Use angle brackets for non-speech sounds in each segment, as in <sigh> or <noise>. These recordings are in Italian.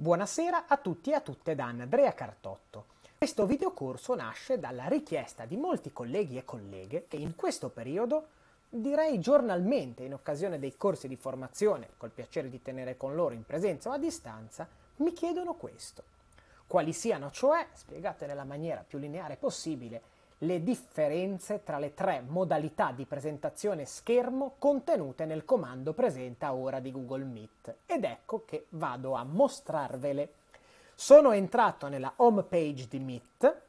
Buonasera a tutti e a tutte da Andrea Cartotto. Questo videocorso nasce dalla richiesta di molti colleghi e colleghe che in questo periodo, direi giornalmente in occasione dei corsi di formazione, col piacere di tenere con loro in presenza o a distanza, mi chiedono questo. Quali siano cioè, spiegate nella maniera più lineare possibile, le differenze tra le tre modalità di presentazione schermo contenute nel comando presenta ora di Google Meet ed ecco che vado a mostrarvele. Sono entrato nella home page di Meet,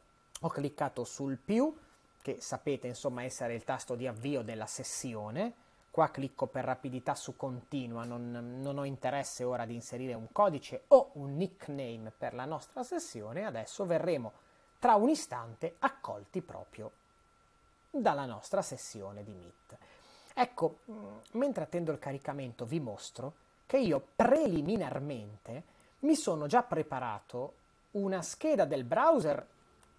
ho cliccato sul più, che sapete insomma essere il tasto di avvio della sessione, qua clicco per rapidità su continua, non, non, ho interesse ora di inserire un codice o un nickname per la nostra sessione, adesso verremo tra un istante accolti proprio dalla nostra sessione di Meet. Ecco, mm, mentre attendo il caricamento vi mostro che io preliminarmente mi sono già preparato una scheda del browser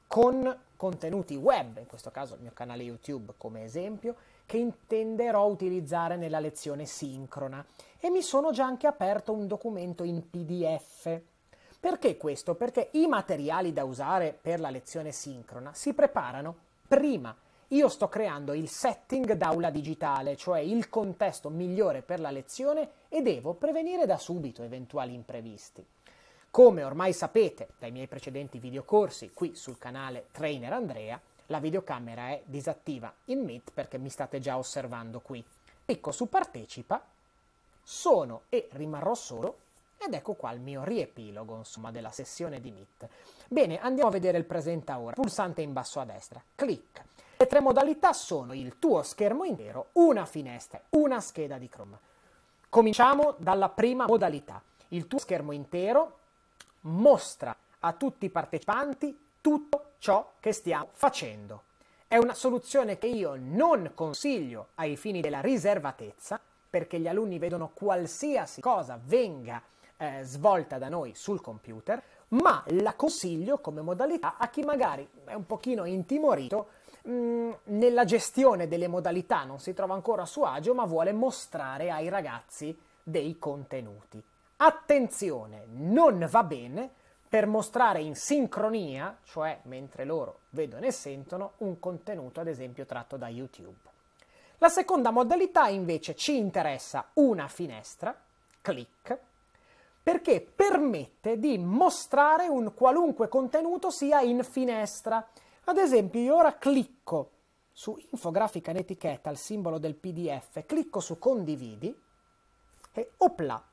con contenuti web, in questo caso il mio canale YouTube come esempio, che intenderò utilizzare nella lezione sincrona e mi sono già anche aperto un documento in PDF perché questo? Perché i materiali da usare per la lezione sincrona si preparano prima. Io sto creando il setting d'aula digitale, cioè il contesto migliore per la lezione e devo prevenire da subito eventuali imprevisti. Come ormai sapete dai miei precedenti videocorsi qui sul canale Trainer Andrea, la videocamera è disattiva in Meet perché mi state già osservando qui. Clicco su Partecipa, sono e rimarrò solo ed ecco qua il mio riepilogo, insomma, della sessione di Meet. Bene, andiamo a vedere il presenta ora. Pulsante in basso a destra. Clic. Le tre modalità sono il tuo schermo intero, una finestra, una scheda di Chrome. Cominciamo dalla prima modalità. Il tuo schermo intero mostra a tutti i partecipanti tutto ciò che stiamo facendo. È una soluzione che io non consiglio ai fini della riservatezza, perché gli alunni vedono qualsiasi cosa venga eh, svolta da noi sul computer, ma la consiglio come modalità a chi magari è un pochino intimorito mh, mm, nella gestione delle modalità, non si trova ancora a suo agio, ma vuole mostrare ai ragazzi dei contenuti. Attenzione, non va bene per mostrare in sincronia, cioè mentre loro vedono e sentono, un contenuto ad esempio tratto da YouTube. La seconda modalità invece ci interessa una finestra, clic, perché permette di mostrare un qualunque contenuto sia in finestra. Ad esempio, io ora clicco su infografica in etichetta, il simbolo del PDF, clicco su condividi e opla,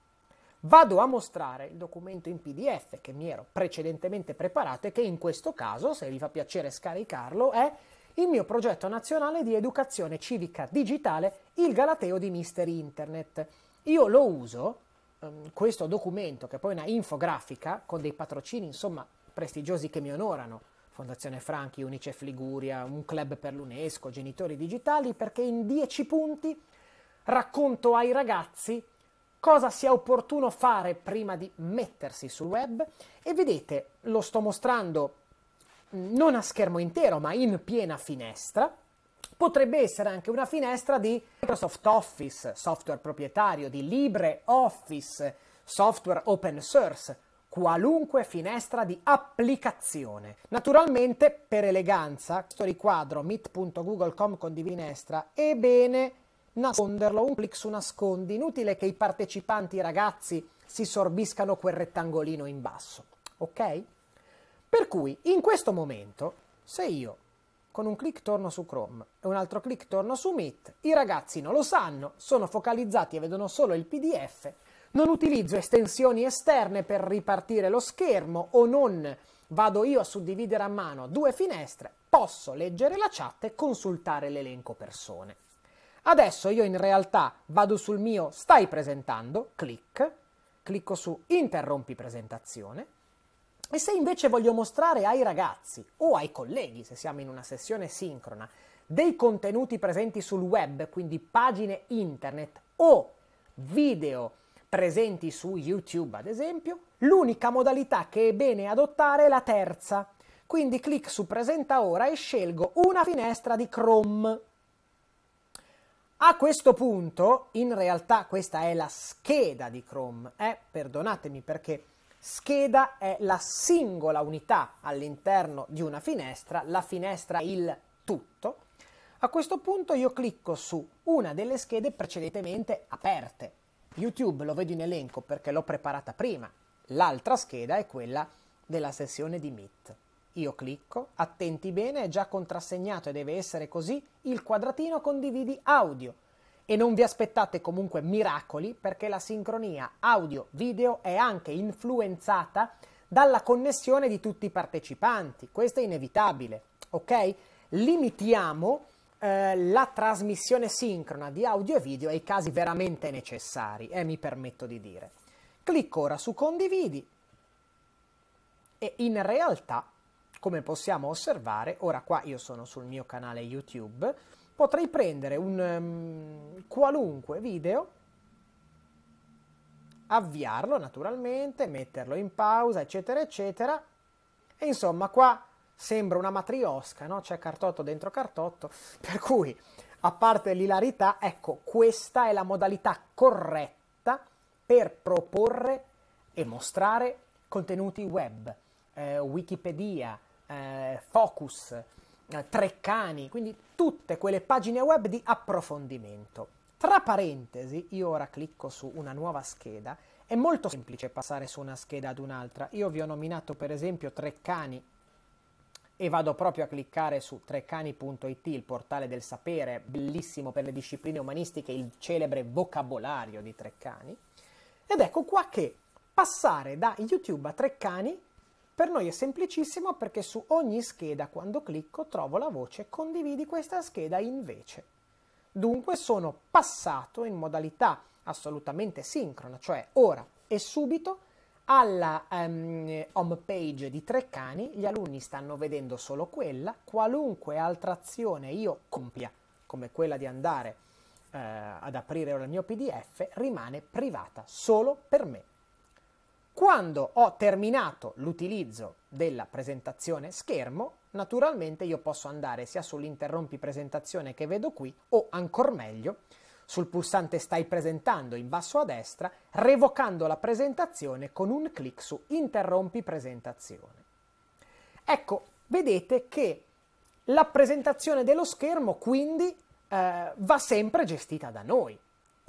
vado a mostrare il documento in PDF che mi ero precedentemente preparato e che in questo caso, se vi fa piacere scaricarlo, è il mio progetto nazionale di educazione civica digitale, il Galateo di Mister Internet. Io lo uso Ehm, questo documento, che è poi è una infografica con dei patrocini, insomma, prestigiosi che mi onorano, Fondazione Franchi, Unicef Liguria, un club per l'UNESCO, genitori digitali, perché in dieci punti racconto ai ragazzi cosa sia opportuno fare prima di mettersi sul web e vedete, lo sto mostrando mm, non a schermo intero, ma in piena finestra potrebbe essere anche una finestra di Microsoft Office, software proprietario di LibreOffice, software open source, qualunque finestra di applicazione. Naturalmente, per eleganza, questo riquadro meet.google.com condividi finestra, ebbene nasconderlo, un clic su nascondi, inutile che i partecipanti, i ragazzi, si sorbiscano quel rettangolino in basso, ok? Per cui, in questo momento, se io con un clic torno su Chrome e un altro clic torno su Meet. I ragazzi non lo sanno, sono focalizzati e vedono solo il PDF. Non utilizzo estensioni esterne per ripartire lo schermo o non vado io a suddividere a mano due finestre, posso leggere la chat e consultare l'elenco persone. Adesso io in realtà vado sul mio stai presentando, clic, clicco su interrompi presentazione e se invece voglio mostrare ai ragazzi o ai colleghi, se siamo in una sessione sincrona, dei contenuti presenti sul web, quindi pagine internet o video presenti su YouTube ad esempio, l'unica modalità che è bene adottare è la terza. Quindi clic su presenta ora e scelgo una finestra di Chrome. A questo punto, in realtà questa è la scheda di Chrome, eh? perdonatemi perché Scheda è la singola unità all'interno di una finestra, la finestra è il tutto. A questo punto io clicco su una delle schede precedentemente aperte. YouTube lo vedo in elenco perché l'ho preparata prima. L'altra scheda è quella della sessione di Meet. Io clicco, attenti bene, è già contrassegnato e deve essere così, il quadratino condividi audio e non vi aspettate comunque miracoli perché la sincronia audio-video è anche influenzata dalla connessione di tutti i partecipanti. Questo è inevitabile, ok? Limitiamo eh, la trasmissione sincrona di audio e video ai casi veramente necessari, e eh, mi permetto di dire. Clicco ora su condividi e in realtà, come possiamo osservare, ora qua io sono sul mio canale YouTube, potrei prendere un um, qualunque video, avviarlo naturalmente, metterlo in pausa, eccetera, eccetera. E insomma, qua sembra una matriosca, no? C'è cartotto dentro cartotto, <laughs> per cui, a parte l'ilarità, ecco, questa è la modalità corretta per proporre e mostrare contenuti web, eh, Wikipedia, eh, Focus, eh, Treccani, quindi tutte quelle pagine web di approfondimento. Tra parentesi, io ora clicco su una nuova scheda, è molto semplice passare su una scheda ad un'altra. Io vi ho nominato per esempio Treccani e vado proprio a cliccare su treccani.it, il portale del sapere, bellissimo per le discipline umanistiche, il celebre vocabolario di Treccani. Ed ecco qua che passare da YouTube a Treccani per noi è semplicissimo perché su ogni scheda quando clicco trovo la voce condividi questa scheda invece. Dunque sono passato in modalità assolutamente sincrona, cioè ora e subito alla um, home page di Treccani gli alunni stanno vedendo solo quella, qualunque altra azione io compia, come quella di andare eh, ad aprire il mio PDF, rimane privata solo per me. Quando ho terminato l'utilizzo della presentazione schermo, naturalmente io posso andare sia sull'interrompi presentazione che vedo qui o ancora meglio sul pulsante stai presentando in basso a destra, revocando la presentazione con un clic su interrompi presentazione. Ecco, vedete che la presentazione dello schermo quindi eh, va sempre gestita da noi,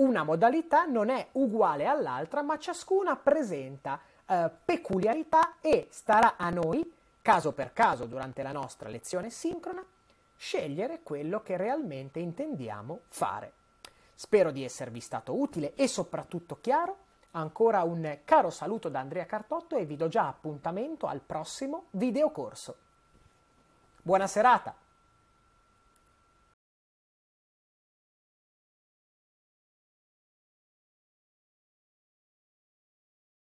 una modalità non è uguale all'altra, ma ciascuna presenta eh, peculiarità e starà a noi, caso per caso durante la nostra lezione sincrona, scegliere quello che realmente intendiamo fare. Spero di esservi stato utile e soprattutto chiaro. Ancora un caro saluto da Andrea Cartotto e vi do già appuntamento al prossimo videocorso. Buona serata!